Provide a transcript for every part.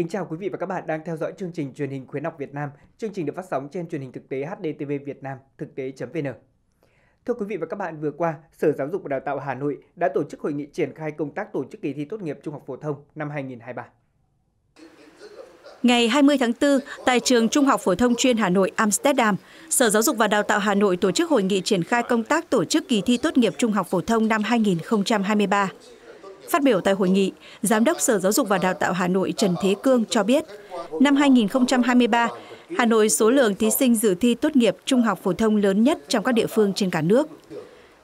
Kính chào quý vị và các bạn đang theo dõi chương trình truyền hình khuyến học Việt Nam. Chương trình được phát sóng trên truyền hình thực tế HDTV Việt Nam thực tế.vn. Thưa quý vị và các bạn, vừa qua, Sở Giáo dục và Đào tạo Hà Nội đã tổ chức hội nghị triển khai công tác tổ chức kỳ thi tốt nghiệp trung học phổ thông năm 2023. Ngày 20 tháng 4, tại trường Trung học phổ thông chuyên Hà Nội Amsterdam, Sở Giáo dục và Đào tạo Hà Nội tổ chức hội nghị triển khai công tác tổ chức kỳ thi tốt nghiệp trung học phổ thông năm 2023. Phát biểu tại hội nghị, Giám đốc Sở Giáo dục và Đào tạo Hà Nội Trần Thế Cương cho biết, năm 2023, Hà Nội số lượng thí sinh dự thi tốt nghiệp trung học phổ thông lớn nhất trong các địa phương trên cả nước.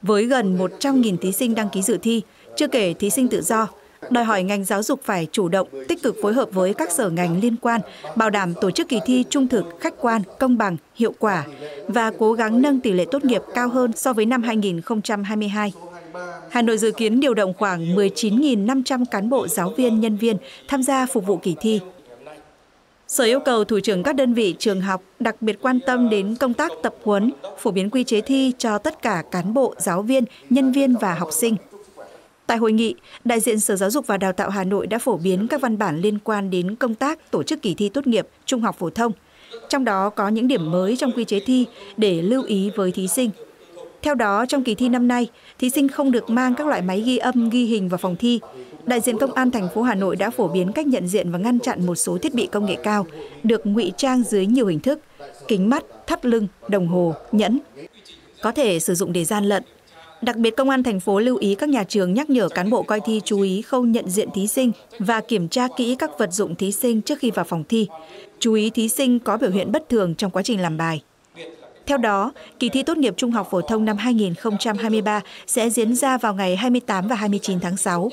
Với gần 100.000 thí sinh đăng ký dự thi, chưa kể thí sinh tự do, đòi hỏi ngành giáo dục phải chủ động, tích cực phối hợp với các sở ngành liên quan, bảo đảm tổ chức kỳ thi trung thực, khách quan, công bằng, hiệu quả và cố gắng nâng tỷ lệ tốt nghiệp cao hơn so với năm 2022. Hà Nội dự kiến điều động khoảng 19.500 cán bộ giáo viên, nhân viên tham gia phục vụ kỳ thi. Sở yêu cầu thủ trưởng các đơn vị trường học đặc biệt quan tâm đến công tác tập huấn, phổ biến quy chế thi cho tất cả cán bộ, giáo viên, nhân viên và học sinh. Tại hội nghị, đại diện Sở Giáo dục và Đào tạo Hà Nội đã phổ biến các văn bản liên quan đến công tác tổ chức kỳ thi tốt nghiệp trung học phổ thông, trong đó có những điểm mới trong quy chế thi để lưu ý với thí sinh. Theo đó, trong kỳ thi năm nay, thí sinh không được mang các loại máy ghi âm, ghi hình vào phòng thi. Đại diện Công an thành phố Hà Nội đã phổ biến cách nhận diện và ngăn chặn một số thiết bị công nghệ cao được ngụy trang dưới nhiều hình thức, kính mắt, thắt lưng, đồng hồ, nhẫn. Có thể sử dụng để gian lận. Đặc biệt, Công an thành phố lưu ý các nhà trường nhắc nhở cán bộ coi thi chú ý khâu nhận diện thí sinh và kiểm tra kỹ các vật dụng thí sinh trước khi vào phòng thi. Chú ý thí sinh có biểu hiện bất thường trong quá trình làm bài. Theo đó, kỳ thi tốt nghiệp trung học phổ thông năm 2023 sẽ diễn ra vào ngày 28 và 29 tháng 6.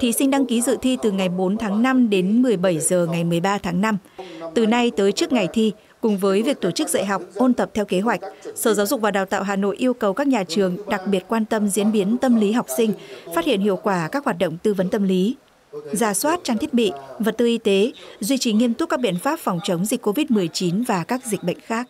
Thí sinh đăng ký dự thi từ ngày 4 tháng 5 đến 17 giờ ngày 13 tháng 5. Từ nay tới trước ngày thi, cùng với việc tổ chức dạy học, ôn tập theo kế hoạch, Sở Giáo dục và Đào tạo Hà Nội yêu cầu các nhà trường đặc biệt quan tâm diễn biến tâm lý học sinh, phát hiện hiệu quả các hoạt động tư vấn tâm lý, giả soát trang thiết bị, vật tư y tế, duy trì nghiêm túc các biện pháp phòng chống dịch COVID-19 và các dịch bệnh khác.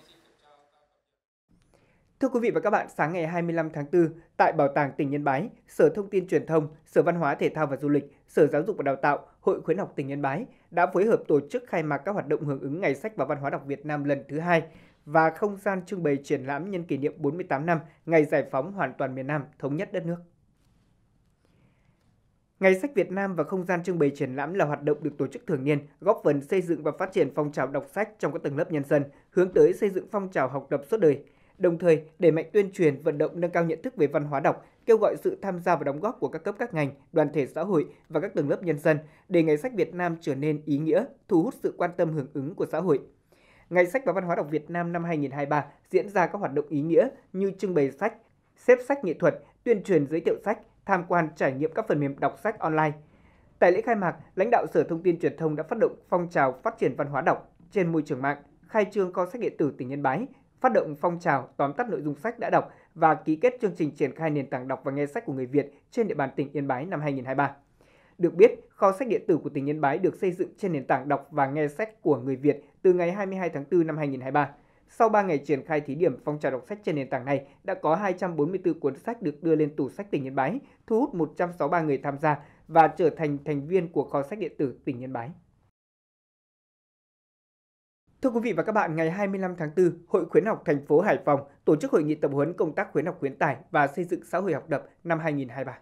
Thưa quý vị và các bạn, sáng ngày 25 tháng 4, tại Bảo tàng tỉnh Yên Bái, Sở Thông tin Truyền thông, Sở Văn hóa Thể thao và Du lịch, Sở Giáo dục và Đào tạo, Hội khuyến học tỉnh Yên Bái đã phối hợp tổ chức khai mạc các hoạt động hưởng ứng Ngày sách và Văn hóa đọc Việt Nam lần thứ hai và không gian trưng bày triển lãm nhân kỷ niệm 48 năm ngày giải phóng hoàn toàn miền Nam thống nhất đất nước. Ngày sách Việt Nam và không gian trưng bày triển lãm là hoạt động được tổ chức thường niên, góp phần xây dựng và phát triển phong trào đọc sách trong các tầng lớp nhân dân, hướng tới xây dựng phong trào học tập suốt đời – đồng thời đẩy mạnh tuyên truyền, vận động nâng cao nhận thức về văn hóa đọc, kêu gọi sự tham gia và đóng góp của các cấp các ngành, đoàn thể xã hội và các tầng lớp nhân dân để ngày sách Việt Nam trở nên ý nghĩa, thu hút sự quan tâm hưởng ứng của xã hội. Ngày sách và văn hóa đọc Việt Nam năm 2023 diễn ra các hoạt động ý nghĩa như trưng bày sách, xếp sách nghệ thuật, tuyên truyền giới thiệu sách, tham quan trải nghiệm các phần mềm đọc sách online. Tại lễ khai mạc, lãnh đạo Sở Thông tin Truyền thông đã phát động phong trào phát triển văn hóa đọc trên môi trường mạng, khai trương kho sách điện tử tỉnh Yên Bái phát động phong trào tóm tắt nội dung sách đã đọc và ký kết chương trình triển khai nền tảng đọc và nghe sách của người Việt trên địa bàn tỉnh Yên Bái năm 2023. Được biết, kho sách điện tử của tỉnh Yên Bái được xây dựng trên nền tảng đọc và nghe sách của người Việt từ ngày 22 tháng 4 năm 2023. Sau 3 ngày triển khai thí điểm phong trào đọc sách trên nền tảng này, đã có 244 cuốn sách được đưa lên tủ sách tỉnh Yên Bái, thu hút 163 người tham gia và trở thành thành viên của kho sách điện tử tỉnh Yên Bái. Thưa quý vị và các bạn, ngày 25 tháng 4, Hội khuyến học thành phố Hải Phòng tổ chức hội nghị tập huấn công tác khuyến học khuyến tài và xây dựng xã hội học tập năm 2023.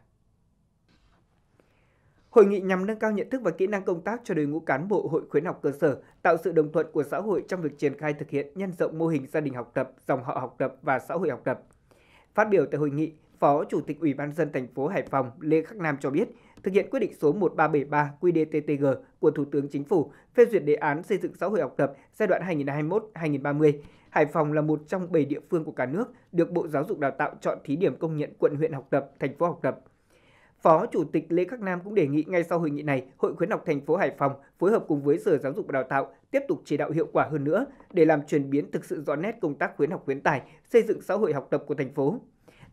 Hội nghị nhằm nâng cao nhận thức và kỹ năng công tác cho đội ngũ cán bộ hội khuyến học cơ sở, tạo sự đồng thuận của xã hội trong việc triển khai thực hiện nhân rộng mô hình gia đình học tập, dòng họ học tập và xã hội học tập. Phát biểu tại hội nghị, Phó Chủ tịch Ủy ban dân thành phố Hải Phòng Lê Khắc Nam cho biết, thực hiện quyết định số 1373 QĐ-TTG của Thủ tướng Chính phủ phê duyệt đề án xây dựng xã hội học tập giai đoạn 2021-2030. Hải Phòng là một trong 7 địa phương của cả nước được Bộ Giáo dục Đào tạo chọn thí điểm công nhận quận huyện học tập, thành phố học tập. Phó Chủ tịch Lê Khắc Nam cũng đề nghị ngay sau hội nghị này, Hội khuyến học thành phố Hải Phòng phối hợp cùng với Sở Giáo dục và Đào tạo tiếp tục chỉ đạo hiệu quả hơn nữa để làm chuyển biến thực sự rõ nét công tác khuyến học khuyến tài, xây dựng xã hội học tập của thành phố.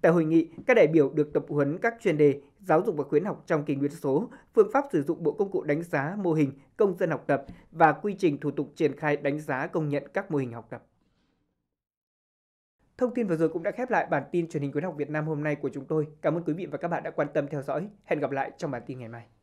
Tại hội nghị, các đại biểu được tập huấn các chuyên đề giáo dục và khuyến học trong kỷ nguyên số, phương pháp sử dụng bộ công cụ đánh giá mô hình công dân học tập và quy trình thủ tục triển khai đánh giá công nhận các mô hình học tập. Thông tin vừa rồi cũng đã khép lại bản tin truyền hình khuyến học Việt Nam hôm nay của chúng tôi. Cảm ơn quý vị và các bạn đã quan tâm theo dõi. Hẹn gặp lại trong bản tin ngày mai.